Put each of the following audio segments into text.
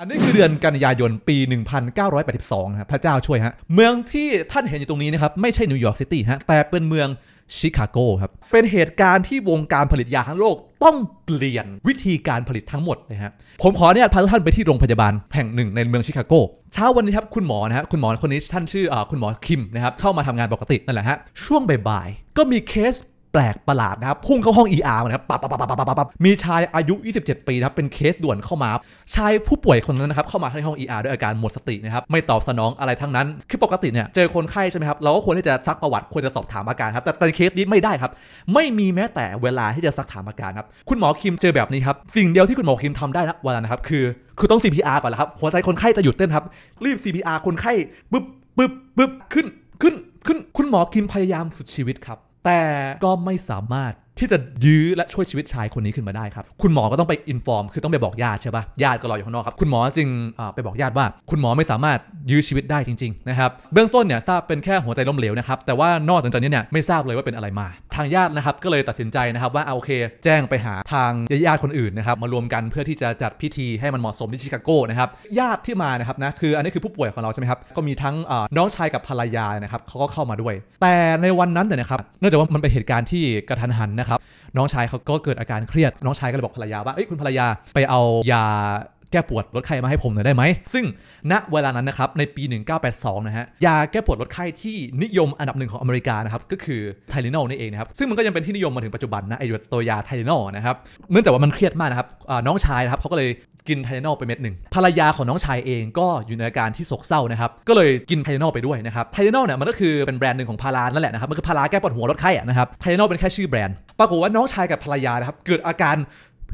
อันนี้คือเดือนกันยายนปี 1982ครับพระเจ้าช่วยฮะเมืองที่ท่านเห็นอยู่ตรงนี้นะครับ ไม่ใช่นิวยอร์กซิตี้ฮะแต่เป็นเมืองชิคาโกครับ เป็นเหตุการณ์ที่วงการผลิตยาทั้งโลกต้องเปลี่ยนวิธีการผลิตทั้งหมดนะฮะผมขอเนี่ยพาทุกท่านไปที่โรงพยาบาลแห่งหนึ่งในเมืองชิคาโกเช้าวันนี้ครับคุณหมอนะฮะคุณหมอคนนี้ ท่านชื่อคุณหมอคิมนะครับเข้ามาทำงานปกตินั่นแหละฮะช่วงบ่ายๆก็มีเคสแปลกประหลาดนะครับพุ่งเข้าห้อง ER มาครับปับปับปับปับปับปับมีชายอายุ 27 ปีนะครับเป็นเคสด่วนเข้ามา ชายผู้ป่วยคนนั้นนะครับ เข้ามาในห้อง ER ด้วยอาการหมดสตินะครับไม่ตอบสนองอะไรทั้งนั้น คือปกติเนี่ยเจอคนไข้ใช่ไหมครับเราก็ควรที่จะซักประวัติควรจะสอบถามอาการครับแต่ในเคสนี้ไม่ได้ครับ ไม่มีแม้แต่เวลาที่จะซักถามอาการครับคุณหมอคิมเจอแบบนี้ครับสิ่งเดียวที่คุณหมอคิมทำได้นะวันนั้นนะครับคือ คือต้อง CPR ก่อนแล้วครับหัวใจคนไข้จะหยุดเต้นครับรีบ CPR คนไข้ปึ๊บปึ๊บปึ๊บขึ้นขึ้นขึ้นคุณหมอคิมพยายามสุดชีวิตครับแต่ก็ไม่สามารถที่จะยื้อและช่วยชีวิตชายคนนี้ขึ้นมาได้ครับ คุณหมอก็ต้องไปอินฟอร์ม คือต้องไปบอกญาติใช่ปะญาติก็รออยู่ข้างนอกครับ คุณหมอจึงไปบอกญาติว่า คุณหมอไม่สามารถยื้อชีวิตได้จริงๆ นะครับ เบื้องต้นเนี่ยทราบเป็นแค่หัวใจล้มเหลวนะครับ แต่ว่านอกจากนี้เนี่ยไม่ทราบเลยว่าเป็นอะไรมา ทางญาตินะครับก็เลยตัดสินใจนะครับ ว่าเอาโอเคแจ้งไปหาทางญาติคนอื่นนะครับมารวมกันเพื่อที่จะจัดพิธีให้มันเหมาะสมที่ชิคาโก้นะครับ ญาติที่มานะครับนะคืออันนี้คือผู้ป่วยของเราใช่ไหมครับก็มีทั้งน้องชายกับภรรยานะครับเขาก็เข้ามาด้วย แต่ในวันนั้นเนี่ยนะครับเนื่องจากว่ามันเป็นเหตุการณ์ที่กระทันหันนะนครับน้องชายเขาก็เกิดอาการเครียด น้องชายก็เลยบอกภรรยาว่า เอ้ยคุณภรรยาไปเอายาแก้ปวดลดไข้มาให้ผมหน่อยได้ไหมซึ่งณเวลานั้นนะครับในปี 1982 นะฮะ ยาแก้ปวดลดไข้ที่นิยมอันดับหนึ่งของอเมริกานะครับ ก็คือไทลรนอลนี่เองนะครับ ซึ่งมันก็ยังเป็นที่นิยมมาถึงปัจจุบันนะไอตัวยาไทลรนอลนะครับ เนื่องจากว่ามันเครียดมากนะครับน้องชายนะครับเขาก็เลยกินไทเรนอลไปเม็ดหนึ่งภรรยาของน้องชายเองก็อยู่ในอาการที่โศกเศร้านะครับ ก็เลยกินไทเรนอลไปด้วยนะครับ ไทเรนอลเนี่ยมันก็คือเป็นแบรนด์หนึ่งของพารานั่นแหละนะครับ มันคือพาราแก้ปวดหัวลดไข้นะครับไทเทนอลเป็นแค่ชื่อแบรนด์ปรากฏว่าน้องชายกับภรรยานะครับเกิดอาการ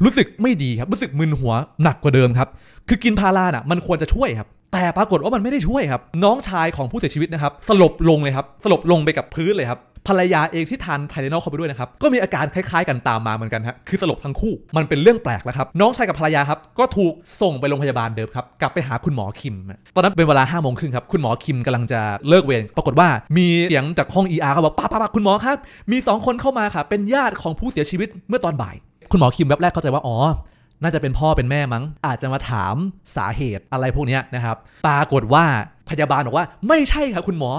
รู้สึกไม่ดีครับ รู้สึกมึนหัวหนักกว่าเดิมครับ คือกินพาราน่ะมันควรจะช่วยครับ แต่ปรากฏว่ามันไม่ได้ช่วยครับน้องชายของผู้เสียชีวิตนะครับสลบลงเลยครับสลบลงไปกับพื้นเลยครับภรรยาเองที่ทานไทเลนอลเข้าไปด้วยนะครับ ก็มีอาการคล้ายๆกันตามมาเหมือนกันฮะคือสลบทั้งคู่มันเป็นเรื่องแปลกแล้วครับน้องชายกับภรรยาครับก็ถูกส่งไปโรงพยาบาลเดิมครับกลับไปหาคุณหมอคิม ตอนนั้นเป็นเวลา5้าโมงครึ่งครับคุณหมอคิมกำลังจะเลิกเวรปรากฏว่ามีเสียงจากห้อง ER เขาบอกป้าป้าคุณหมอครับ มี2คนเข้ามาค่ะเป็นญาติของผู้เสียชีวิตเมื่อตอนบ่ายคุณหมอคิมแวบบแรกเข้าใจว่าอ๋อ น่าจะเป็นพ่อเป็นแม่มั้งอาจจะมาถามสาเหตุอะไรพวกนี้นะครับปรากฏว่าพยาบาลบอกว่าไม่ใช่ค่ะ คุณหมอ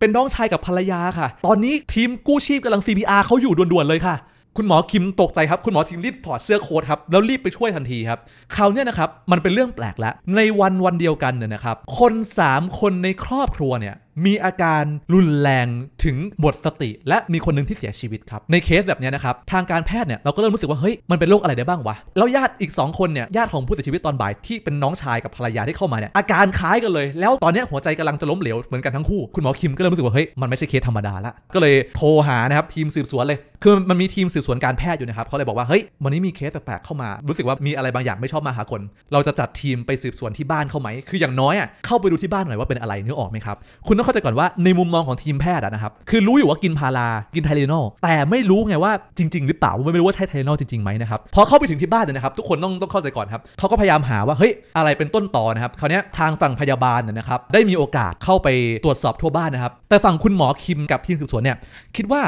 เป็นน้องชายกับภรรยาค่ะ ตอนนี้ทีมกู้ชีพกำลัง CPR เขาอยู่ด่วนๆ เลยค่ะ คุณหมอคิมตกใจครับคุณหมอคิมรีบถอดเสื้อโค้ทครับแล้วรีบไปช่วยทันทีครับ คราวนี้นะครับมันเป็นเรื่องแปลกแล้วในวันวันเดียวกันเนี่ยนะครับคน3คนในครอบครัวเนี่ยมีอาการรุนแรงถึงหมดสติและมีคนหนึ่งที่เสียชีวิตครับ ในเคสแบบนี้นะครับ ทางการแพทย์เนี่ย เราก็เริ่มรู้สึกว่า เฮ้ยมันเป็นโรคอะไรได้บ้างวะแล้วญาติอีก 2 คนเนี่ยญาติของผู้เสียชีวิตตอนบ่าย ที่เป็นน้องชายกับภรรยาที่เข้ามาเนี่ยอาการคล้ายกันเลยแล้วตอนนี้หัวใจกำลังจะล้มเหลว เหมือนกันทั้งคู่ คุณหมอคิมก็เริ่มรู้สึกว่าเฮ้ยมันไม่ใช่เคสธรรมดาละก็เลยโทรหานะครับทีมสืบสวนเลยคือมันมีทีมสืบสวนการแพทย์อยู่นะครับเขาเลยบอกว่าเฮ้ยวันนี้มีเคสแปลกๆเข้ามารู้สึกว่ามีอะไรบางอย่างไม่ชอบมาหาคน เราจะจัดทีมไปสืบสวนที่บ้านเขาไหมคืออย่างน้อยอ่ะเข้าไปดูที่บ้านหน่อยว่าเป็นอะไรนึกออกไหมครับ คุณต้องเข้าใจก่อนว่าในมุมมองของทีมแพทย์นะครับ คือรู้อยู่ว่ากินพารากินไทเรนอลแต่ไม่รู้ไงว่าจริงๆ หรือเปล่าไม่รู้ว่าใช่ไทเรนอลจริงๆไหมนะครับ พอเข้าไปถึงที่บ้านเนี่ยนะครับ ทุกคนต้องต้องเข้าใจก่อนครับเขาก็พยายามหาว่า เฮ้ย อะไรเป็นต้นต่อนะครับคราวนี้ทางฝั่งพยาบาลเนี่ยนะครับ ได้มีโอกาสเข้าไปตรวจสอบทั่วบ้านนะครับ แต่ฝั่งคุณหมอคิมกับทีมสืบสวนเนี่ยคิดว่า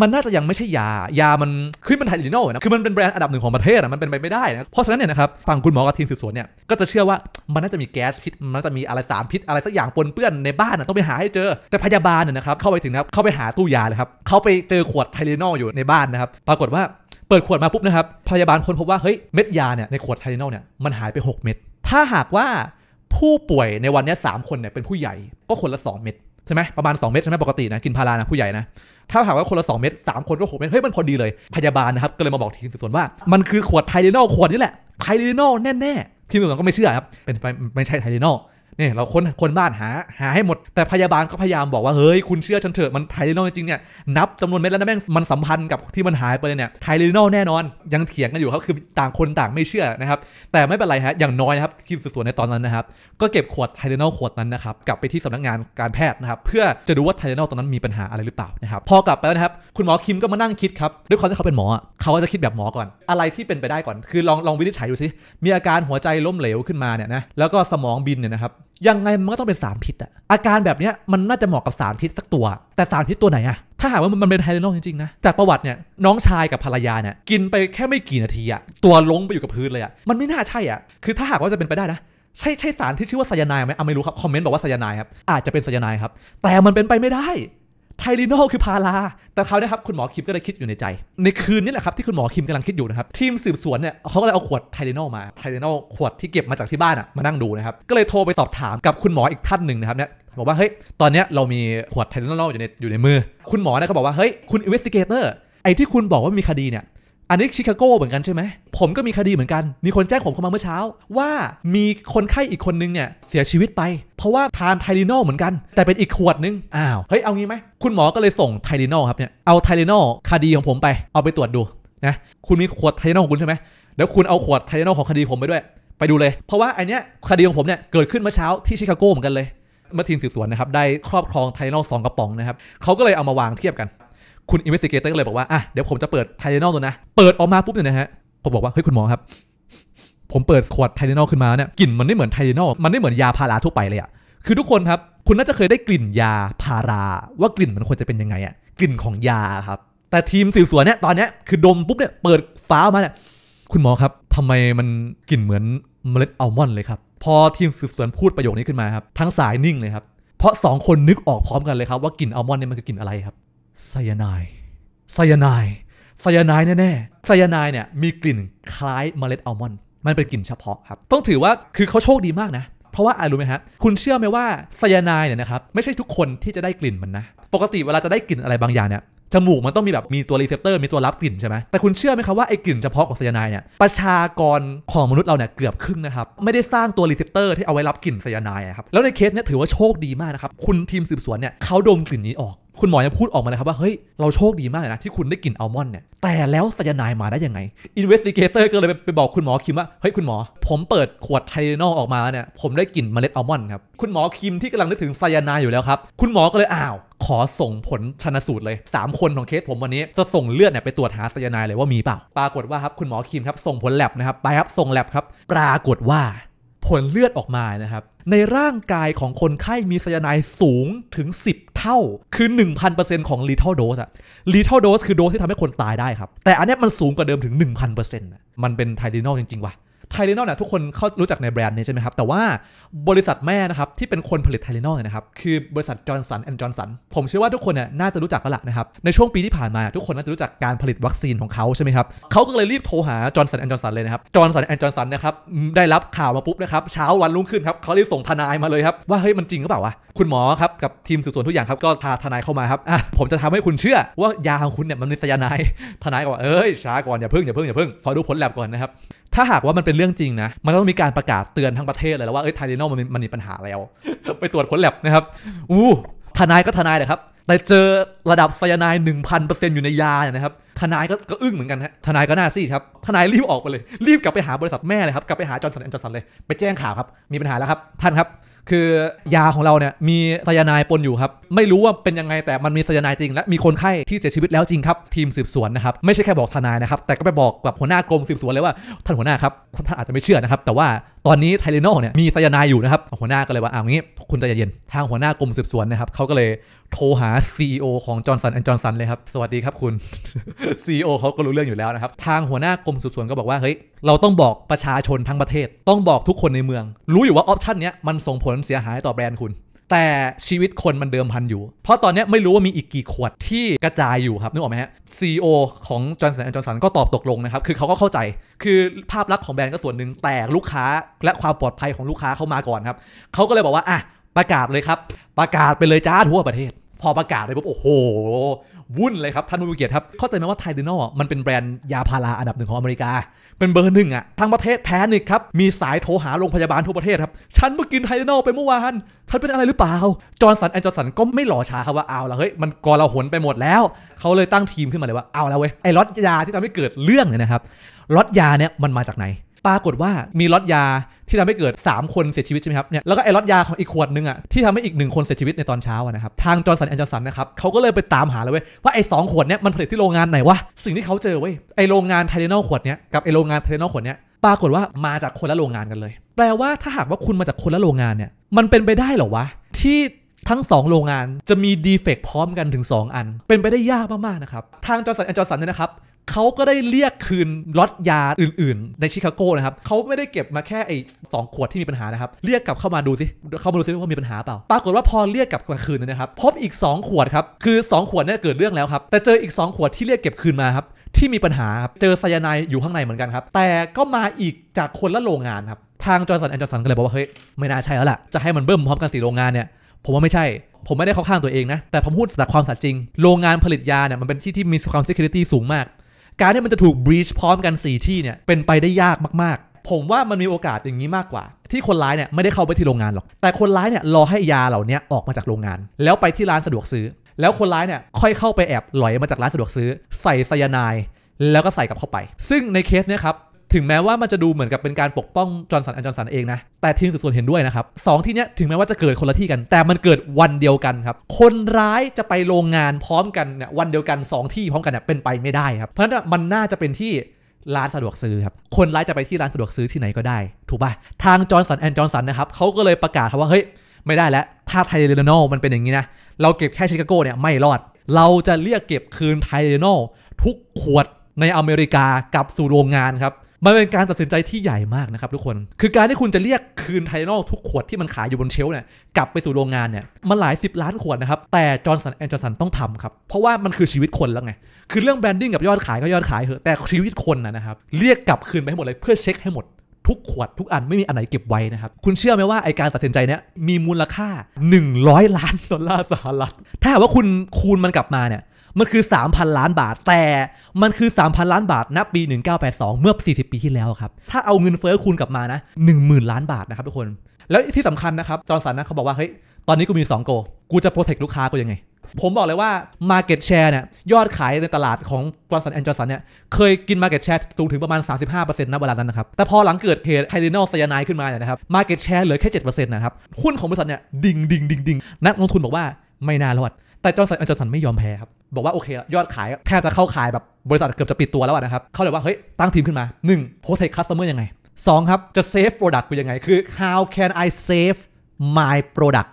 มันน่าจะยังไม่ใช่ยา ยามัน คือมันไทลิโนนะ คือมันเป็นแบรนด์อันดับหนึ่งของประเทศอะมันเป็นไปไม่ได้นะ เพราะฉะนั้นเนี่ยนะครับ ฝั่งคุณหมอกับทีมสืบสวนเนี่ย ก็จะเชื่อว่า มันน่าจะมีแก๊สพิษ มันน่าจะมีอะไรสารพิษ อะไรสักอย่างปนเปื้อนในบ้านนะต้องไปหาให้เจอ แต่พยาบาลเนี่ยนะครับ เข้าไปถึงนะครับ เข้าไปหาตู้ยาเลยครับเขาไปเจอขวดไทลิโนอยู่ในบ้านนะครับ ปรากฏว่า เปิดขวดมาปุ๊บนะครับ พยาบาลคนพบว่า เฮ้ย เม็ดยาเนี่ย ในขวดไทลิโนเนี่ย มันหายไป 6 เม็ด ถ้าหากว่าผู้ป่วยในวันนี้3คนเนี่ยเป็นผู้ใหญ่ก็คนละ2 เม็ดใช่ไหมประมาณ 2 เม็ดใช่ไหมปกตินะ กินพารานะผู้ใหญ่นะ ถ้าหากว่าคนละ 2 เม็ด3คนก็6เม็ดเฮ้ย มันพอดีเลย พยาบาลนะครับ ก็เลยมาบอกทีมสืบสวนว่า มันคือขวดไทเรนอล ขวดนี้แหละ ไทเรนอลแน่ ๆ ทีมสืบสวนก็ไม่เชื่อครับเป็นไปไม่ใช่ไทเรนอลเนี่ยเราค้นคนบ้านหาหาให้หมดแต่พยาบาลก็พยายามบอกว่า เฮ้ยคุณเชื่อฉันเถอะมันไทเรนอลจริงเนี่ยนับจำนวนเม็ดแล้วนะแม่งมันสัมพันธ์กับที่มันหายไปเนี่ยไทเรนอลแน่นอนยังเถียงกันอยู่ครับคือต่างคนต่างไม่เชื่อนะครับ แต่ไม่เป็นไรฮะอย่างน้อยนะครับทีมสืบสวนในตอนนั้นนะครับ ก็เก็บขวดไทเรนอลขวดนั้นนะครับกลับไปที่สำนักงานการแพทย์นะครับเพื่อจะดูว่าไทเรนอลตอนนั้นมีปัญหาอะไรหรือเปล่านะครับพอกลับไปแล้วนะครับ คุณหมอคิมก็มานั่งคิดครับด้วยความที่เขาเป็นหมอเขาจะคิดแบบหมอก่อนอะไรที่เป็นไปได้ก่อน คือลองลองวินิจฉัยดูสิมีอาการหัวใจล้มเหลวขึ้นมาเนี่ยนะแล้วก็สมองบินเนี่ยนะครับยังไงมันก็ต้องเป็น สารพิษอะอาการแบบนี้มันน่าจะเหมาะกับ สารพิษสักตัว แต่สารพิษตัวไหนอะถ้าหากว่ามันเป็นไฮเดรนอลจริงๆนะจากประวัติเนี่ยน้องชายกับภรรยาเนี่ยกินไปแค่ไม่กี่นาทีอะตัวล้มไปอยู่กับพื้นเลยอะมันไม่น่าใช่อะคือถ้าหากว่าจะเป็นไปได้นะใช่ใช่สารที่ชื่อว่าไซยาไนด์ไหมเอาไม่รู้ครับคอมเมนต์บอกว่าไซยาไนด์ครับอาจจะเป็นไซยาไนด์ครับ แต่มันเป็นไปไม่ได้ไทลินอลคือพารา แต่เขาเนี่ยครับคุณหมอคิมก็เลยคิดอยู่ในใจ ในคืนนี้แหละครับที่คุณหมอคิมกำลังคิดอยู่นะครับทีมสืบสวนเนี่ยเขาก็เลยเอาขวดไทลินอลมาไทลินอลขวดที่เก็บมาจากที่บ้านอะมานั่งดูนะครับก็เลยโทรไปสอบถามกับ คุณหมออีกท่านหนึ่งนะครับเนี่ยบอกว่าเฮ้ยตอนนี้เรามีขวดไทลินอลอยู่ในอยู่ในมือ คุณหมอเนี่ยก็บอกว่าเฮ้ยคุณอินเวสติเกเตอร์ไอ้ที่คุณบอกว่ามีคดีเนี่ยอันนี้ชิคาโกเหมือนกันใช่ไหม ผมก็มีคดีเหมือนกัน มีคนแจ้งผมเข้ามาเมื่อเช้าว่ามีคนไข้อีกคนนึงเนี่ย เสียชีวิตไป เพราะว่าทานไทลินอลเหมือนกัน แต่เป็นอีกขวดนึงอ้าวเฮ้ยเอางี้ไหม คุณหมอก็เลยส่งไทลินอลครับเนี่ยเอาไทลินอลคดีของผมไป เอาไปตรวจดูนะคุณมีขวดไทลินอลของคุณใช่ไหมเดี๋ยวคุณเอาขวดไทลินอลของคดีผมไปด้วย ไปดูเลย เพราะว่าอันเนี้ยคดีของผมเนี่ยเกิดขึ้นเมื่อเช้าที่ชิคาโกเหมือนกันเลยเมื่อทีมสืบสวนนะครับได้ครอบครองไทลินอลสองกระป๋องนะครับเขาก็เลยเอามาวางเทียบกันคุณอินเวสติเกเตอร์เลยบอกว่า อ่ะเดี๋ยวผมจะเปิดไทเทนอลตัวนะ เปิดออกมาปุ๊บเนี่ยนะฮะผมบอกว่าเฮ้ยคุณหมอครับ ผมเปิดขวดไทเทนอลขึ้นมาเนี่ยกลิ่นมันไม่เหมือนไทเทนอลมันไม่เหมือนยาพาราทั่วไปเลยอะคือทุกคนครับ คุณน่าจะเคยได้กลิ่นยาพาราว่ากลิ่นมันควรจะเป็นยังไงอะกลิ่นของยาครับ แต่ทีมสืบสวนเนี่ยตอนเนี้ยคือดมปุ๊บเนี่ยเปิดฟ้ามาเนี่ยคุณหมอครับทำไมมันกลิ่นเหมือนเมล็ดอัลมอนด์เลยครับพอทีมสืบสวนพูดประโยคนี้ขึ้นมาครับทั้งสายนิ่งเลยครับ เพราะ2คนนึกออกพร้อมกันเลยครับว่ากลิ่นอัลมอนด์เนี่ยมันคือกลิ่นอะไรครับไซยาไนด์ไซยาไนด์ไซยาไนด์แน่ๆไซยาไนด์เนี่ยมีกลิ่นคล้ายเมล็ดอัลมอนด์ มันเป็นกลิ่นเฉพาะครับ ต้องถือว่าคือเขาโชคดีมากนะ เพราะว่าอะไรรู้ไหมฮะคุณเชื่อไหมว่าไซยาไนด์เนี่ยนะครับ ไม่ใช่ทุกคนที่จะได้กลิ่นมันนะ ปกติเวลาจะได้กลิ่นอะไรบางอย่างเนี่ยจมูกมันต้องมีแบบมีตัวรีเซพเตอร์มีตัวรับกลิ่นใช่ไหม แต่คุณเชื่อไหมครับว่าไอ้กลิ่นเฉพาะของไซยาไนด์เนี่ยประชากรของมนุษย์เราเนี่ยเกือบครึ่งนะครับไม่ได้สร้างตัวรีเซพเตอร์ที่เอาไว้รับกลิ่นไซยาไนด์ครับแล้วในเคสเนี่ยถือว่าโชคดีมากนะครับคุณทีมสืบสวนเนี่ยเขาดมกลิ่นนี้ออกคุณหมอจะพูดออกมาเลยครับว่าเฮ้ยเราโชคดีมากเลยนะที่คุณได้กลิ่นอัลมอนด์เนี่ยแต่แล้วไซยาไนายมาได้ยังไงอินเวสติเกเตอร์ก็เลยไปบอกคุณหมอคิมว่าเฮ้ยคุณหมอ ผมเปิดขวดไทเนอลออกมาเนี่ยผมได้กลิ่นเมล็ดอัลมอนด์ครับคุณหมอคิมที่กำลังนึกถึงไซยาไนายอยู่แล้วครับคุณหมอก็เลยอ้าว ขอส่งผลชนะสูตรเลย 3 คนของเคสผมวันนี้จะส่งเลือดเนี่ยไปตรวจหาไซยาไนายเลยว่ามีเปล่า ปรากฏว่าครับคุณหมอคิมครับส่งผลแลบนะครับไปครับส่งแลบครับปรากฏว่าผลเลือดออกมานะครับ ในร่างกายของคนไข้มีไซยาไนด์สูงถึง 10 เท่า คือ 1,000%ของลีเทลโดสอะลีเทลโดสคือโดสที่ทำให้คนตายได้ครับ แต่อันนี้มันสูงกว่าเดิมถึง 1,000%มันเป็นไทเดนอลจริงๆ ว่ะไทเลนอลเนี่ยทุกคนเขารู้จักในแบรนด์นี้ใช่ไหมครับแต่ว่าบริษัทแม่นะครับที่เป็นคนผลิตไทเลนอลเนี่ยนะครับ คือบริษัทจอร์นสันแอนด์จอร์นสันผมเชื่อว่าทุกคนเนี่ยน่าจะรู้จักกันละนะครับ ในช่วงปีที่ผ่านมาทุกคนน่าจะรู้จักการผลิตวัคซีนของเขาใช่ไหมครับเขาก็เลยรีบโทรหาจอร์นสันแอนด์จอร์นสันเลยนะครับจอร์นสันแอนด์จอร์นสันนะครับ ได้รับข่าวมาปุ๊บนะครับเช้าวันรุ่งขึ้นครับเขารีกส่งทนายมาเลยครับว่าเฮ้ยมันจริงหรือเปล่าวะคุณหมอครับกับทีมสืบสวนทุกอย่างครับก็พาทนายเข้ามาครับอ่ะผมจะทำให้คุณเชื่อว่ายาของคุณเนี่ยมันมีสยานายทนายก็บอกเอ้ยช้าก่อนอย่าเพิ่งอย่าเพิ่งอย่าเพิ่งขอดูผลแลบก่อนนะครับถ้าหากว่ามันเป็นเรื่องจริงนะ มันต้องมีการประกาศเตือนทั้งประเทศเลยแล้วว่า เอ้ยไทเรนอลมันมันมีปัญหาแล้ว ไปตรวจผลแลบนะครับ อู้ ทนายก็ทนายแหละครับ แต่เจอระดับไซยาไนด์หนึ่งพันเปอร์เซ็นต์อยู่ในยาเนี่ยนะครับ ทนายก็ก็อึ้งเหมือนกันฮะทนายก็น่าซีดครับ ทนายรีบออกไปเลย รีบกลับไปหาบริษัทแม่เลยครับ กลับไปหาจอร์นสันแอนด์จอร์นสันเลย ไปแจ้งข่าวครับ มีปัญหาแล้วครับท่านครับคือยาของเราเนี่ยมีไซยาไนายปนอยู่ครับไม่รู้ว่าเป็นยังไงแต่มันมีไซยาไนายจริงและมีคนไข้ที่เสียชีวิตแล้วจริงครับ ทีมสืบสวนนะครับ ไม่ใช่แค่บอกทนายนะครับ แต่ก็ไปบอกกับหัวหน้ากรมสืบสวนเลยว่า ท่านหัวหน้าครับท่านอาจจะไม่เชื่อนะครับ แต่ว่าตอนนี้ไทเลนอลเนี่ยมีไซยาไนาอยู่นะครับหัวหน้าก็เลยว่าอ้าวงี้ คุณใจเย็นทางหัวหน้ากรมสืบสวนนะครับเขาก็เลยโทรหา CEO ของจอร์นสันแอนจอร์นสันเลยครับ สวัสดีครับคุณ CEO เขาก็รู้เรื่องอยู่แล้วนะครับ ทางหัวหน้ากรมสืบสวนก็บอกว่าเฮ้ยเราต้องบอกประชาชนทั้งประเทศ ต้องบอกทุกคนในเมืองรู้อยู่ว่าออปชันเนี้ยมันส่งผลเสียหายต่อแบรนด์คุณแต่ชีวิตคนมันเดิมพันอยู่ เพราะตอนนี้ไม่รู้ว่ามีอีกกี่ขวดที่กระจายอยู่ครับ นึกออกไหมฮะซีอของจอร์นสันจอร์นสันก็ตอบตกลงนะครับ คือเขาก็เข้าใจคือภาพลักษณ์ของแบรนด์ก็ส่วนหนึ่ง แต่ลูกค้าและความปลอดภัยของลูกค้าเขามาก่อนครับ เขาก็เลยบอกว่าอ่ะประกาศเลยครับ ประกาศไปเลยจ้าทั่วประเทศ พอประกาศเลยปุ๊บโอ้โหวุ่นเลยครับท่านผู้เกียรติครับเข้าใจไหมว่าไทเดนอลมันเป็นแบรนด์ยาพาราอันดับหนึ่งของอเมริกา เป็นเบอร์หนึ่งอะทั้งประเทศแพ้น่งครับ มีสายโทรหาโรงพยาบาลทั่วประเทศครับ ฉันเมื่อกินไทเดนอลไปเมื่อวานฉันเป็นอะไรหรือเปล่าจอร์นสันแอนจอร์สันก็ไม่หล่อช้าครับว่าเอาละเฮ้ยมันกอเราหนไปหมดแล้ว เขาเลยตั้งทีมขึ้นมาเลยว่าเอาแล้วเว้ยไอ้ล็อตยาที่ทำให้เกิดเรื่องเนี่ยนะครับล็อตยาเนี่ยมันมาจากไหนปรากฏว่ามีล็อตยาที่ทำให้เกิด 3 คนเสียชีวิตใช่ไหมครับเนี่ยแล้วก็ไอ้ล็อตยาของอีกขวดหนึ่งอ่ะที่ทำให้อีกหนึ่งคนเสียชีวิตในตอนเช้านะครับทางจอร์แดนแอนเจอร์สันนะครับเขาก็เลยไปตามหาเลยเว้ยว่าไอ้สองขวดเนี่ยมันผลิตที่โรงงานไหนวะสิ่งที่เขาเจอเว้ยไอ้โรงงานไทเทนอลขวดเนี้ยกับไอ้โรงงานไทเทนอลขวดเนี้ยปรากฏว่ามาจากคนละโรงงานกันเลย แปลว่าถ้าหากว่าคุณมาจากคนละโรงงานเนี่ยมันเป็นไปได้หรอวะที่ทั้ง 2 โรงงานจะมีดีเฟกพร้อมกันถึง 2 อัน เป็นไปได้ยากมากๆนะครับทางจอร์แอนจอร์สันเนี่ยนะครับเขาก็ได้เรียกคืนล็อตยาอื่น ๆ ในชิคาโกนะครับ เขาไม่ได้เก็บมาแค่ไอ้สองขวดที่มีปัญหานะครับ เรียกกลับเข้ามาดูสิเข้ามาดูสิว่ามีปัญหาเปล่า ปรากฏว่าพอเรียกกลับมาคืนนะครับ พบอีก 2 ขวดครับ คือ 2ขวดนี่เกิดเรื่องแล้วครับ แต่เจออีก 2 ขวดที่เรียกเก็บคืนมาครับ ที่มีปัญหาครับ เจอไซยาไนอยู่ข้างในเหมือนกันครับ แต่ก็มาอีกจากคนละโรงงานครับ ทางจอร์แดนแอนจอร์สันก็เลยบอกว่าเฮ้ย ไม่น่าใช่แล้วล่ะ จะให้มันเบิ่มพร้อมกันสี่โรงงานเนี่ย ผมว่าไม่ใช่ ผมไม่ได้เข้าข้างตัวเองนะแต่ผมพูดจากความสั์จริง โรงงานผลิตยาเนี่ยมันเป็นที่ที่มีความ security สูงมากการที่มันจะถูกบรีชพร้อมกัน 4 ที่เนี่ยเป็นไปได้ยากมากๆ ผมว่ามันมีโอกาสอย่างนี้มากกว่า ที่คนร้ายเนี่ยไม่ได้เข้าไปที่โรงงานหรอก แต่คนร้ายเนี่ยรอให้ยาเหล่านี้ออกมาจากโรงงาน แล้วไปที่ร้านสะดวกซื้อ แล้วคนร้ายเนี่ยค่อยเข้าไปแอบหลอยมาจากร้านสะดวกซื้อ ใส่ไซยาไนด์แล้วก็ใส่กับเข้าไป ซึ่งในเคสเนี่ยครับถึงแม้ว่ามันจะดูเหมือนกับเป็นการปกป้องจอร์นสันอันจอร์นสันเองนะ แต่ทีมสืบสวนเห็นด้วยนะครับสองที่เนี้ยถึงแม้ว่าจะเกิดคนละที่กัน แต่มันเกิดวันเดียวกันครับ คนร้ายจะไปโรงงานพร้อมกันเนี่ยวันเดียวกัน 2 ที่พร้อมกันเนี่ยเป็นไปไม่ได้ครับ เพราะฉะนั้นมันน่าจะเป็นที่ร้านสะดวกซื้อครับ คนร้ายจะไปที่ร้านสะดวกซื้อที่ไหนก็ได้ ถูกป่ะทางจอร์นสันแอนจอร์นสันนะครับเขาก็เลยประกาศว่าเฮ้ยไม่ได้แล้วถ้าไทเรนลมันเป็นอย่างนี้นะเราเก็บแค่ชิคาโกเนี่ยไม่รอดเราจะเรียกเก็บคืนไทเรนลทุกขวดในอเมริกากลับสู่โรงงานครับมันเป็น การตัดสินใจที่ใหญ่มากนะครับทุกคน คือการที่คุณจะเรียกคืนไทนอลทุกขวดที่มันขายอยู่บนเชลเนี่ยกลับไปสู่โรงงานเนี่ยมันหลาย10ล้านขวดนะครับ แต่จอร์นสันแอนด์จอร์นสันต้องทำครับ เพราะว่ามันคือชีวิตคนแล้วไง คือเรื่องแบรนดิ้งกับยอดขายก็ยอดขายเถอะแต่ชีวิตคนนะครับ เรียกกลับคืนไปให้หมดเลยเพื่อเช็คให้หมดทุกขวดทุกอันไม่มีอันไหนเก็บไว้นะครับคุณเชื่อไหมว่าไอการตัดสินใจเนี้ยมีมูลค่า 100 ล้านดอลลาร์สหรัฐถ้าว่าคุณคูณมันกลับมาเนี่ยมันคือ 3,000 ล้านบาทแต่ มันคือ 3,000 ล้านบาทณปี 1982 เมื่อ 40 ปีที่แล้วครับ ถ้าเอาเงินเฟ้อคูณกลับมานะ10,000 ล้านบาทนะครับ ทุกคนแล้วที่สำคัญนะครับ จอร์นสันนะเขาบอกว่า เฮ้ย ตอนนี้กูมี 2 โกกูจะโปรเทคลูกค้ากูยังไง ผมบอกเลยว่า Market Share เนี่ย ยอดขายในตลาดของจอร์นสันแอนด์จอร์นสันเนี่ยเคยกิน Market Share สูงถึงประมาณ 35%นะเวลานั้นนะครับแต่พอหลังเกิดเหตุไคลินอลไซยาไนขึ้นมาเนี่ยนะครับมาร์เก็ตแชร์เหลือแค่7%นะครับหุ้นของบริษัทเนี่ยดิ่งดิ่งดิ่งดิ่งนักลงทุนบอกว่าไม่น่ารอดแต่จอร์นสันจอร์นสันไม่ยอมแพ้ครับ บอกว่าโอเคยอดขายแทบจะเข้าขายแบบบริษัทเกือบจะปิดตัวแล้วนะครับ เขาเลยว่าเฮ้ย ตั้งทีมขึ้นมา 1. โพสต์ให้คัสเตอร์ยังไง2ครับ จะเซฟโปรดักต์กูยังไงคือ how can I save my product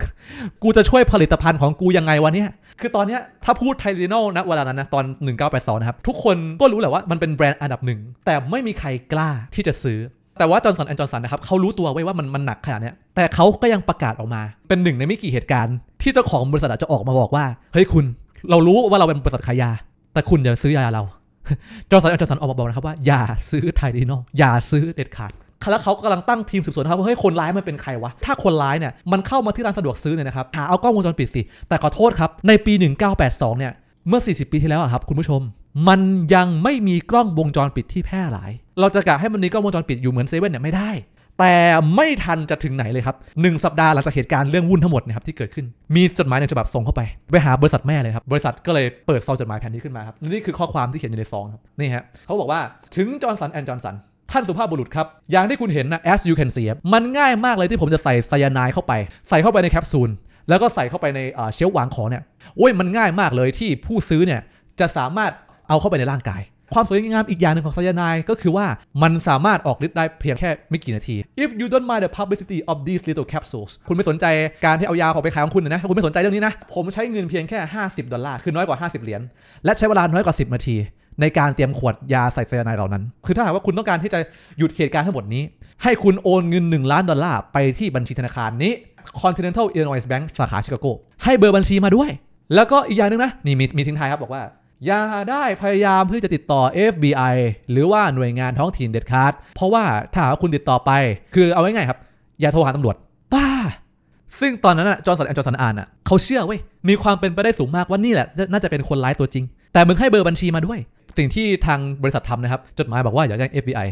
กูจะช่วยผลิตภัณฑ์ของกูยังไงวะเนี่ยคือตอนนี้ถ้าพูดไทลิโนนะเวลานั้นนะตอน 1982 นะครับทุกคนก็รู้แหละว่ามันเป็นแบรนด์อันดับหนึ่งแต่ไม่มีใครกล้าที่จะซื้อแต่ว่าจอร์นสันแอนจอร์สันนะครับเขารู้ตัวไว้ว่ามันมันหนักขนาดนี้แต่เขาก็ยังประกาศออกมา เป็นหนึ่งในไม่กี่เหตุการณ์ที่เจ้าของบริษัทจะออกมาบอกว่าเฮ้ยคุณเรารู้ว่าเราเป็นบริษัทขายยา แต่คุณอย่าซื้อยาเราจอร์สันแอนจอร์สันออกมาบอกนะครับว่าอย่าซื้อไทดีนอลอย่าซื้อเด็ดขาดแล้วเขากำลังตั้งทีมสืบสวนครับว่าเฮ้ยคนร้ายมันเป็นใครวะถ้าคนร้ายเนี่ยมันเข้ามาที่ร้านสะดวกซื้อเนี่ยนะครับหาเอากล้องวงจรปิดสิ แต่ขอโทษครับในปี 1982เนี่ยเมื่อ 40 ปีที่แล้วครับ คุณผู้ชม มันยังไม่มีกล้องวงจรปิดที่แพร่หลายเราจะกะให้มันมีกล้องวงจรปิดอยู่เหมือนเซเว่นเนี่ยไม่ได้ แต่ไม่ทันจะถึงไหนเลยครับหนึ่งสัปดาห์หลังจากเหตุการณ์เรื่องวุ่นทั้งหมดนะครับที่เกิดขึ้น มีจดหมายหนึ่งฉบับส่งเข้าไป ไปหาบริษัทแม่เลยครับ บริษัทก็เลยเปิดซองจดหมายแผ่นนี้ขึ้นมาครับนี่คือข้อความที่เขียนอยู่ในซองครับ นี่ฮะเขาบอกว่าถึงจอร์นสันแอนด์จอร์นสันท่านสุภาพบุรุษครับอย่างที่คุณเห็นนะ as you can see มันง่ายมากเลยที่ผมจะใส่ไซยาไนด์เข้าไป ใส่เข้าไปในแคปซูลแล้วก็ใส่เข้าไปในเชลวางของเนี่ยโอ้ยมันง่ายมากเลยที่ผู้ซื้อเนี่ยจะสามารถเอาเข้าไปในร่างกายความสวยงามอีกอย่างหนึ่งของไซยาไน์ก็คือว่ามันสามารถออกฤทธิ์ได้เพียงแค่ไม่กี่นาที if you don't mind the publicity of these little capsules คุณไม่สนใจการที่เอายาของไปขายของคุณนะคุณไม่สนใจเรื่องนี้นะ ผมใช้เงินเพียงแค่ 50 ดอลลาร์ คือน้อยกว่า 50 เหรียญ และใช้เวลาน้อยกว่า 10นาที ในการเตรียมขวดยาใส่ไซยาไน์เหล่านั้น คือถ้าหากว่าคุณต้องการที่จะหยุดเหตุการณ์ทั้งหมดนี้ ให้คุณโอนเงิน 1 ล้านดอลลาร์ไปที่บัญชีธนาคารนี้ Continental Illinois Bank สาขาชิคาโกให้เบอร์บัญชีมาด้วย แล้วก็อีกอย่างนึงนะนี่มีมีทิ้งท้ายครับบอกว่าอย่าได้พยายามเพื่อจะติดต่อ FBI หรือว่าหน่วยงานท้องถิ่นเด็ดขาดเพราะว่าถ้าคุณติดต่อไปคือเอาไว้ไงครับ อย่าโทรหาตำรวจ ป้า ซึ่งตอนนั้นอะจอร์นสันแอนจอร์สันอ่านอ่ะเขาเชื่อเว้ยมีความเป็นไปได้สูงมากว่านี่แหละ น่าจะเป็นคนร้ายตัวจริง แต่มึงให้เบอร์บัญชีมาด้วย สิ่งที่ทางบริษัททำนะครับจดหมายบอกว่าอย่าแจ้ง FBI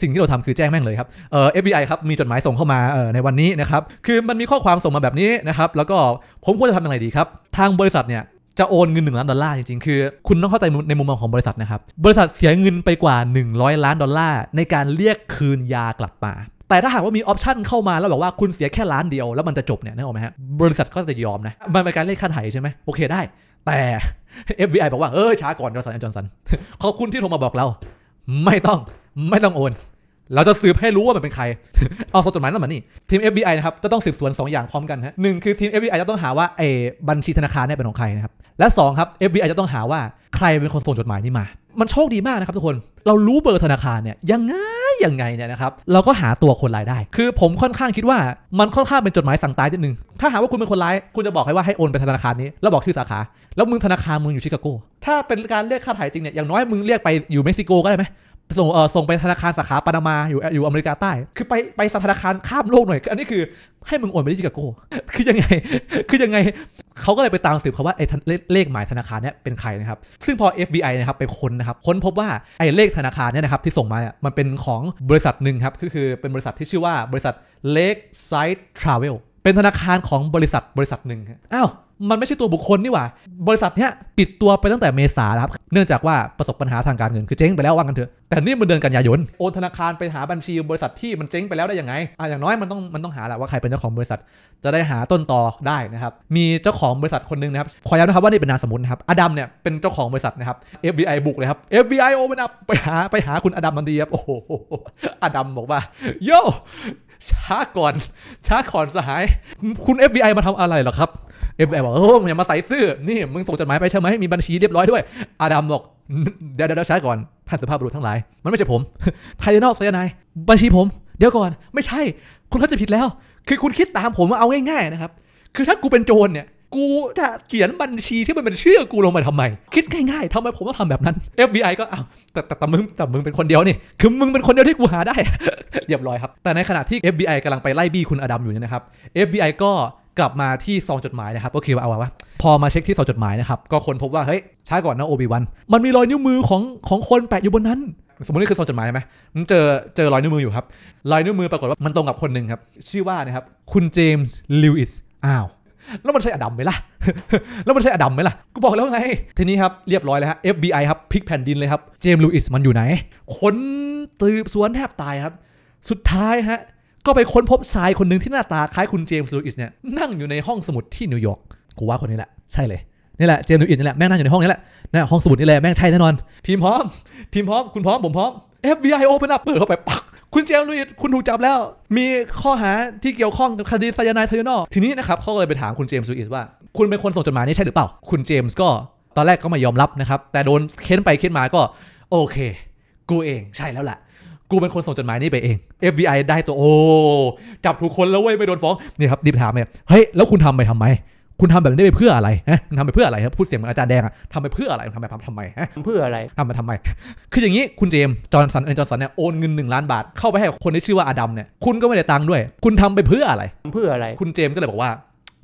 สิ่งที่เราทำคือแจ้งแม่งเลยครับเอ่อ FBI ครับมีจดหมายส่งเข้ามาเอ่อในวันนี้นะครับคือมันมีข้อความส่งมาแบบนี้นะครับแล้วก็ผมควรจะทำยังไงดีครับ ทางบริษัทเนี่ยจะโอนเงินหนึ่งล้านดอลลาร์จริง ๆ คือคุณต้องเข้าใจในมุมมองของบริษัทนะครับ บริษัทเสียเงินไปกว่า 100 ล้านดอลลาร์ ในการเรียกคืนยากลับมา แต่ถ้าหากว่ามีออปชันเข้ามาแล้วบอกว่าคุณเสียแค่ล้านเดียวแล้วมันจะจบเนี่ยนึกออกไหมฮะบริษัทก็จะยอมนะ มันเป็นการเรียกค่าไถ่ใช่ไหม โอเคได้ แต่ FBI บอกว่าเออช้าก่อนจอร์สันจอร์สันขอบคุณที่โทรมาบอกเรา ไม่ต้อง ไม่ต้องโอน เราจะสืบให้รู้ว่ามันเป็นใครเอาส่งจดหมายแล่วมานี่ ทีม FBI นะครับ จะต้องสืบสวน 2 อย่างพร้อมกันฮะหนึ่งคือทีม FBI จะต้องหาว่าไอ้บัญชีธนาคารเนี่ยเป็นของใครนะครับและ2ครับ FBI จะต้องหาว่าใครเป็นคนส่งจดหมายนี้มา มันโชคดีมากนะครับทุกคน เรารู้เบอร์ธนาคารเนี่ยยังไงยังไงเนี่ยนะครับ เราก็หาตัวคนร้ายได้ คือผมค่อนข้างคิดว่ามันค่อนข้างเป็นจดหมายสั่งตายนิดนึงถ้าหาว่าคุณเป็นคนร้ายคุณจะบอกให้ว่าให้โอนไปธนาคารนี้ แล้วบอกชื่อสาขา แล้วมึงธนาคารมึงอยู่ชิคาโกถ้าเป็นการเรียกค่าถ่ายจริงเนี่ยอย่างน้อยมึงเรียกไปอยู่เม็กซิโกก็ได้ไหมส่งเออส่งไปธนาคารสาขาปานามาอยู่อยู่อเมริกาใต้ คือไปไปธนาคารข้ามโลกหน่อย อันนี้คือให้มึงโอนไปที่จิกาโก้คือยังไง คือยังไงเขาก็เลยไปตามสืบเขาว่าไอ้เลขหมายธนาคารเนี้ยเป็นใครนะครับซึ่งพอ FBI นะครับไปค้นนะครับค้นพบว่าไอ้เลขธนาคารเนี้ยนะครับที่ส่งมาเนี่ยมันเป็นของบริษัทหนึ่งครับคือคือเป็นบริษัทที่ชื่อว่าบริษัทเลกไซด์ทราเวลเป็นธนาคารของบริษัทบริษัทหนึ่งอ้าวมันไม่ใช่ตัวบุคคลนี่หว่า บริษัทเนี้ยปิดตัวไปตั้งแต่เมษาครับเนื่องจากว่าประสบปัญหาทางการเงิน คือเจ๊งไปแล้วว่ากันเถอะ แต่นี่มันเดือนกันยายน โอนธนาคารไปหาบัญชีบริษัทที่มันเจ๊งไปแล้วได้ยังไงอ่ะอย่างน้อยมันต้องมันต้องหาแหละว่าใครเป็นเจ้าของบริษัท จะได้หาต้นต่อได้นะครับ มีเจ้าของบริษัทคนหนึ่งนะครับ ขอย้ำนะครับว่านี่เป็นนามสมมตินะครับอดัมเนี่ยเป็นเจ้าของบริษัทนะครับ FBI บุกเลยครับ FBI o ปนอัพไปหาไปหาคุณอดัมมันดีครับ โอ้โหอดัมบอกว่าโยช้าก่อน ช้าก่อนสหาย คุณ FBI มาทำอะไรหรอครับ FBI บอกโอ้อย่ามาใส่ซื่อนี่มึงส่งจดหมายไปใช่ไหมมีบัญชีเรียบร้อยด้วยอาดัมบอก เดี๋ยวเดี๋ยวช้าก่อนท่านสุภาพบุรุษทั้งหลาย มันไม่ใช่ผม ไทเดนอลไซยานาย บัญชีผม เดี๋ยวก่อนไม่ใช่ คุณเข้าใจผิดแล้ว คือคุณคิดตามผมมาเอาง่ายๆนะครับคือถ้ากูเป็นโจรเนี่ยกูจะเขียนบัญชีที่มันเป็นชื่อกูลงมาทำไมคิดง่ายๆทำไมผมต้องทำแบบนั้น FBI ก็อ้าวแต่แต่มึงแต่มึงเป็นคนเดียวนี่คือมึงเป็นคนเดียวที่กูหาได้เรียบร้อยครับ แต่ในขณะที่ FBI กำลังไปไล่บี้คุณอดัมอยู่เนี่ยนะครับ FBI ก็กลับมาที่ซองจดหมายนะครับก็คือเอาว่าพอมาเช็คที่ซองจดหมายนะครับก็คนพบว่าเฮ้ยช้าก่อนนะโอบิวันมันมีรอยนิ้วมือของของคนแปะอยู่บนนั้นสมมตินี่คือซองจดหมายใช่ไหมมันเจอเจอรอยนิ้วมืออยู่ครับรอยนิ้วมือปรากฏว่ามันตรงกับคนหนึ่งครับชื่อว่านะครับคุณเจมส์ลิวิสอ้าวแล้วมันใช่อดัมไหมล่ะ แล้วมันใช่อดัมไหมล่ะ กูบอกแล้วไง ทีนี้ครับเรียบร้อยแล้วฮะ FBI ครับพลิกแผ่นดินเลยครับเจมส์ลูอิสมันอยู่ไหนค้นตืบสวนแทบตายครับ สุดท้ายฮะ ก็ไปค้นพบชายคนหนึ่งที่หน้าตาคล้ายคุณเจมส์ลูอิสเนี่ยนั่งอยู่ในห้องสมุดที่นิวยอร์ก กูว่าคนนี้แหละใช่เลยนี่แหละเจมส์ลูอิสนี่แหละแม่งนั่งอยู่ในห้องนี้แหละนี่ห้องสมุดนี่แหละแม่งใช่แน่นอน ทีมพร้อม ทีมพร้อมคุณพร้อมผมพร้อม FBI open up เปิดเข้าไปปักคุณเจมส์ลุยคุณถูกจับแล้วมีข้อหาที่เกี่ยวข้องกับคดีไซยาไนด์เทอร์นอลทีนี้นะครับเขาเลยไปถามคุณเจมส์ลุยว่า คุณเป็นคนส่งจดหมายนี้ใช่หรือเปล่า คุณเจมส์ก็ตอนแรกก็ไม่ยอมรับนะครับ แต่โดนเค้นไปเค้นมาก็โอเค กูเอง ใช่แล้วแหละกูเป็นคนส่งจดหมายนี้ไปเอง FBI ได้ตัวโอ้จับถูกคนแล้วเว้ยไม่โดนฟ้องนี่ครับดิบถามเนี่ยเฮ้ยแล้วคุณทำไปทำไมคุณทำแบบนี้ไปเพื่ออะไรฮะคุณทำไปเพื่ออะไรครับพูดเสียงเหมือนอาจารย์แดงอะทำไปเพื่ออะไร ทำไปทำไมฮะเพื่ออะไรทำไปทำไม คืออย่างนี้คุณเจม จอร์นสันเอ็นจอร์สันเนี่ยโอนเงิน1ล้านบาทเข้าไปให้คนที่ชื่อว่าอดัมเนี่ย คุณก็ไม่ได้ตังค์ด้วย คุณทำไปเพื่ออะไร เพื่ออะไร คุณเจมก็เลยบอกว่า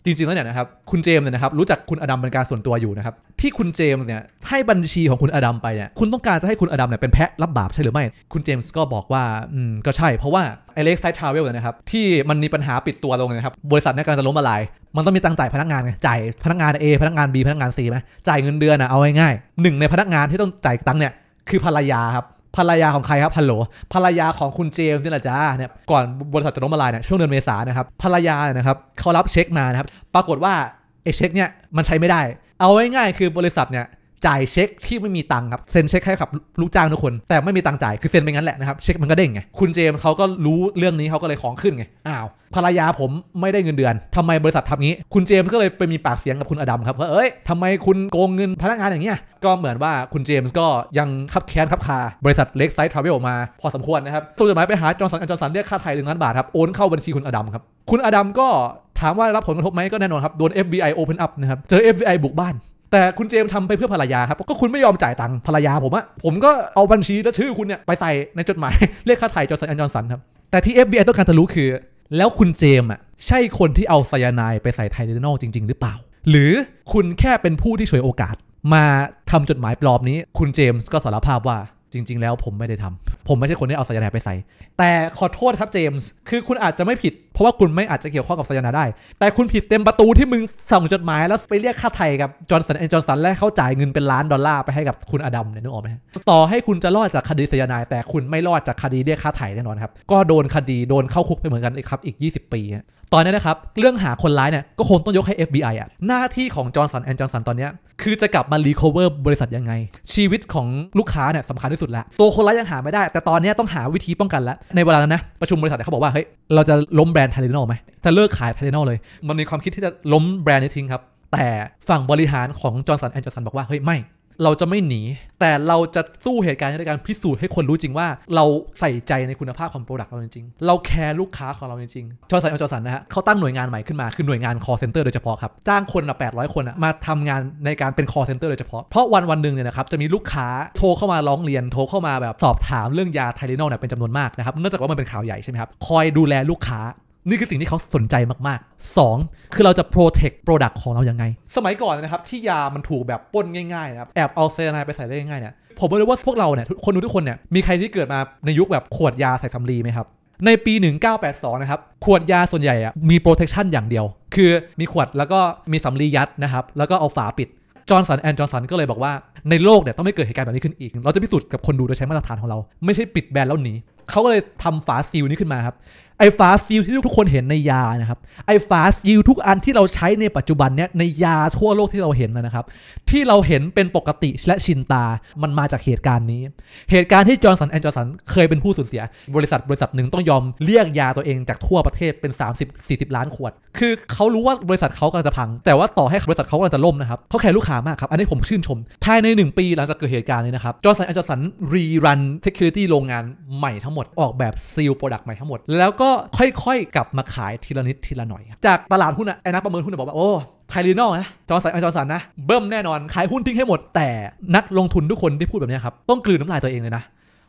จริงๆแล้วเนี่ยนะครับคุณเจมเนี่ยนะครับรู้จักคุณอดัมเป็นการส่วนตัวอยู่นะครับที่คุณเจมเนี่ยให้บัญชีของคุณอดัมไปเนี่ยคุณต้องการจะให้คุณอดัมเนี่ยเป็นแพะรับบาปใช่หรือไม่ คุณเจมส์ก็บอกว่าอืมก็ใช่เพราะว่าไอเล็กไซทาวเวลเนี่ยนะครับที่มันมีปัญหาปิดตัวลงนะครับบริษัทเนี่ยกำลังจะล้มละลายมันต้องมีตังจ่ายพนักงานไงจ่ายพนักงาน A พนักงาน B พนักงาน C ไหมจ่ายเงินเดือน่ะเอาง่ายๆหนึ่งในพนักงานที่ต้องจ่ายตังเนี่ยคือภรรยาครับภรรยาของใครครับ ฮัลโหล ภรรยาของคุณเจมส์นี่แหละจ้าเนี่ย ก่อนบริษัทจะล้มละลายเนี่ยช่วงเดือนเมษานะครับ ภรรยาเนี่ยนะครับเขารับเช็คมานะครับ ปรากฏว่าไอ้เช็คเนี่ยมันใช้ไม่ได้ เอาง่ายๆคือบริษัทเนี่ยจ่ายเช็คที่ไม่มีตังค์ครับเซ็นเช็คให้กับลูกจ้างทุกคน แต่ไม่มีตังค์จ่ายคือเซ็นไปงั้นแหละนะครับเช็คมันก็เด้งไงคุณเจมส์เขาก็รู้เรื่องนี้เขาก็เลยของขึ้นไงอ้าวภรรยาผมไม่ได้เงินเดือน ทำไมบริษัททำงี้ คุณเจมส์ก็เลยไปมีปากเสียงกับคุณอดัมครับว่าเอ้ยทำไมคุณโกงเงินพนักงานอย่างเงี้ยก็เหมือนว่าคุณเจมส์ก็ยังขับแค้นขับคาบริษัทเล็กไซต์ทราเวลมาพอสมควรนะครับส่งจดหมายไปหาจอร์นสันจอร์นสันเรียกค่าไถ่หนึ่งล้านบาทครับโอนเข้าบัญชีคุณอดัมครับคุณอดัมก็ถามว่ารับผลกระทบไหมก็แน่นอนครับ โดน FBI open up นะครับเจอ FBI บุกบ้านแต่คุณเจมทำไปเพื่อภรรยาครับก็คุณไม่ยอมจ่ายตังค์ภรรยาผมอะผมก็เอาบัญชีและชื่อคุณเนี่ยไปใส่ในจดหมายเรียกค่าไถ่จอันอันยอนสันครับแต่ที่ FBI ต้องการจะรู้คือ แล้วคุณเจมอะใช่คนที่เอาไซยาไนไปใส่ไทเทนอลจริงๆ หรือเปล่า หรือคุณแค่เป็นผู้ที่ฉวยโอกาสมาทำจดหมายปลอมนี้ คุณเจมส์ก็สารภาพว่าจริง ๆ แล้วผมไม่ได้ทำ ผมไม่ใช่คนที่เอาไซยาไนไปใส่ แต่ขอโทษครับเจมส์คือคุณอาจจะไม่ผิดเพราะว่าคุณไม่อาจจะเกี่ยวข้องกับสซยนาได้ แต่คุณผิดเต็มประตูที่มึงส่งจดหมาย แล้วไปเรียกค่าไถ่กับจอห์นสันแอนจอห์นสันและเขาจ่ายเงินเป็นล้านดอลลาร์ไปให้กับคุณอดัมเนี่ยนึกออกไหมต่อให้คุณจะรอดจากคดีสซยนา แต่คุณไม่รอดจากคดีเรียกค่าไถ่แน่นอนครับ ก็โดนคดีโดนเข้าคุกไปเหมือนกันอีกครับ อีก 20 ปี ตอนนี้นะครับเรื่องหาคนร้ายเนี่ยก็คงต้องยกให้ FBI อ่ะหน้าที่ของจอห์นสันแอนจอห์นสันตอนนี้คือจะกลับมารีคอเวอร์บริษัทยังไง ชีวิตของลูกค้าเนี่ยสำคัญที่สุดแล้ว ตัวคนร้ายยังหาไม่ได้ แต่ตอนนี้ต้องหาวิธีป้องกันแล้วในเวลานั้นนะประชุมบริษัทเขาบอกว่าเฮ้ยเราจะล้มแบรนนด์ไทเลนอลไหมจะเลิกขายไทเลนอลเลย มันมีความคิดที่จะล้มแบรนด์นี้ทิ้งครับ แต่ฝั่งบริหารของจอร์นสันแอนด์จอร์นสันบอกว่าเฮ้ยไม่ เราจะไม่หนี แต่เราจะสู้เหตุการณ์ในการพิสูจน์ให้คนรู้จริงว่าเราใส่ใจในคุณภาพของโปรดักต์เราจริงๆเราแคร์ลูกค้าของเราจริงๆจอร์นสันแอนด์จอร์นสันนะฮะเขาตั้งหน่วยงานใหม่ขึ้นมา คือหน่วยงาน call center โดยเฉพาะครับ จ้างคนละแปดร้อยคนมาทำงานในการเป็น call center โดยเฉพาะ เพราะวันวันหนึ่งเนี่ยนะครับ จะมีลูกค้าโทรเข้ามาร้องเรียน โทรเข้ามาแบบสอบถามเรื่องยาไทเลนอลเนี่ยเป็นจำนวนมากนะครับเนื่องจากว่ามันเป็นข่าวใหญ่ใช่ไหมครับคอยดูแลลูกค้านี่คือสิ่งที่เขาสนใจมาก ๆ 2. คือเราจะโปรเทคโปรดักต์ของเรายังไง สมัยก่อนนะครับ ที่ยามันถูกแบบป้นง่ายๆนะครับแอบเอาไซยาไนไปใส่ได้ง่ายเนี่ย ผมไม่รู้ว่าพวกเราเนี่ยคนดูทุกคนเนี่ยมีใครที่เกิดมาในยุคแบบขวดยาใส่สำลีไหมครับ ในปี 1982 นะครับ ขวดยาส่วนใหญ่อะมีโปรเทคชันอย่างเดียว คือมีขวดแล้วก็มีสำลียัดนะครับแล้วก็เอาฝาปิดจอร์นสันแอนจอร์นสันก็เลยบอกว่าในโลกเนี่ยต้องไม่เกิดเหตุการณ์แบบนี้ขึ้นอีก เราจะพิสูจน์กับคนดูโดยใช้มาตรฐานของเราไม่ใช่ปิดแบรนด์แล้วหนีเขาก็เลยทำฝาซีลนี้ขึ้นมาครับไอ้ฟาสซิลที่ทุกคนเห็นในยานะครับ ไอ้ฟาสซิลทุกอันที่เราใช้ในปัจจุบันเนี้ยในยาทั่วโลกที่เราเห็นนะครับ ที่เราเห็นเป็นปกติและชินตา มันมาจากเหตุการณ์นี้ เหตุการณ์ที่จอร์นสันแอนจอร์สันเคยเป็นผู้สูญเสีย บริษัทบริษัทหนึ่งต้องยอมเรียกยาตัวเองจากทั่วประเทศเป็น30 40 ล้านขวด คือเขารู้ว่าบริษัทเขากำลังจะพัง แต่ว่าต่อให้บริษัทเขากำลังจะล่มนะครับเขาแคร์ลูกค้ามากครับ อันนี้ผมชื่นชมภายใน 1 ปีหลังจากเกิดเหตุการณ์นี้นะครับจอร์นสันแอนจอร์สันรีรันทคโนโลยีโรงงานใหม่ทั้งหมดออกแบบซีลโปรดักต์ใหม่ทั้งหมดแล้วก็ก็ค่อยๆ กลับมาขายทีละนิดทีละหน่อย จากตลาดหุ้นอะไอ้นักประเมินหุ้นบอกว่าโอ้ไทลีนอลนะจอร์สันจอสันนะ เบิ่มแน่นอนขายหุ้นทิ้งให้หมดแต่นักลงทุนทุกคนที่พูดแบบนี้ครับ ต้องกลืนน้ำลายตัวเองเลยนะ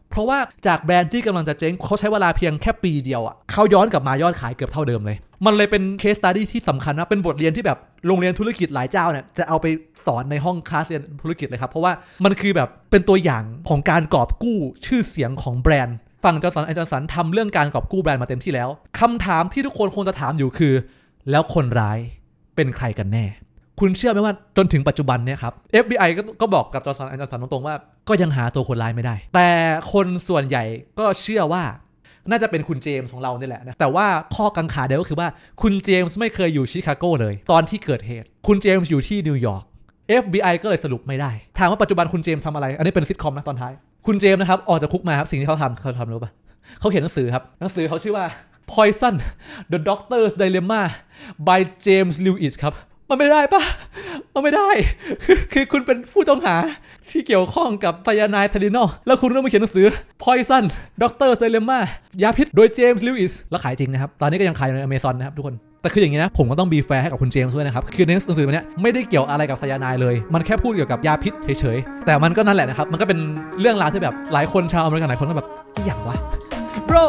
เพราะว่าจากแบรนด์ที่กำลังจะเจ๊งเขาใช้เวลาเพียงแค่ปีเดียวอะเขาย้อนกลับมายอดขายเกือบเท่าเดิมเลย มันเลยเป็นเคสตัดดี้ที่สำคัญนะเป็นบทเรียนที่แบบโรงเรียนธุรกิจหลายเจ้าเนี่ยจะเอาไปสอนในห้องคลาสเรียนธุรกิจเลยครับเพราะว่ามันคือแบบเป็นตัวอย่างของการกอบกู้ชื่อเสียงของแบรนด์ฝั่งจอร์สันแอนจอร์สันทำเรื่องการกอบกู้แบรนด์มาเต็มที่แล้วคำถามที่ทุกคนคงจะถามอยู่คือ แล้วคนร้ายเป็นใครกันแน่ คุณเชื่อไหมว่าจนถึงปัจจุบันเนี่ยครับ FBI ก็ก็บอกกับจอร์สันแอนจอร์สันตรงๆว่าก็ยังหาตัวคนร้ายไม่ได้ แต่คนส่วนใหญ่ก็เชื่อว่า น่าจะเป็นคุณเจมส์ของเราเนี่ยแหละนะแต่ว่าข้อกังขาเดียวก็คือว่าคุณเจมส์ไม่เคยอยู่ชิคาโกเลย ตอนที่เกิดเหตุคุณเจมส์อยู่ที่นิวยอร์ก FBI ก็เลยสรุปไม่ได้ถามว่าปัจจุบันคุณเจมส์ทำอะไรอันนี้เป็นซิทคอมนะตอนท้ายคุณเจมส์นะครับออกจากคุกมาครับสิ่งที่เขาทำเขาทำรู้ปะเขาเขียนหนังสือครับหนังสือเขาชื่อว่า Poison The Doctor's Dilemma by James Lewis ครับ มันไม่ได้ปะมันไม่ได้ คือคุณเป็นผู้ต้องหาที่เกี่ยวข้องกับไซยาไนด์เทลินอลแล้วคุณต้องมาเขียนหนังสือ Poison Doctor's Dilemma ยาพิษโดย James Lewis แล้วขายจริงนะครับ ตอนนี้ก็ยังขายในอเมซอนนะครับทุกคนแต่คืออย่างนี้นะ ผมก็ต้องบีแฟร์ให้กับคุณเจมส์ด้วยนะครับ คือในหนังสือมันเนี้ยไม่ได้เกี่ยวอะไรกับสายานายเลย มันแค่พูดเกี่ยวกับยาพิษเฉยๆ แต่มันก็นั่นแหละนะครับ มันก็เป็นเรื่องราวที่แบบหลายคนชาวอเมริกันหลายคนก็แบบอย่างวะ bro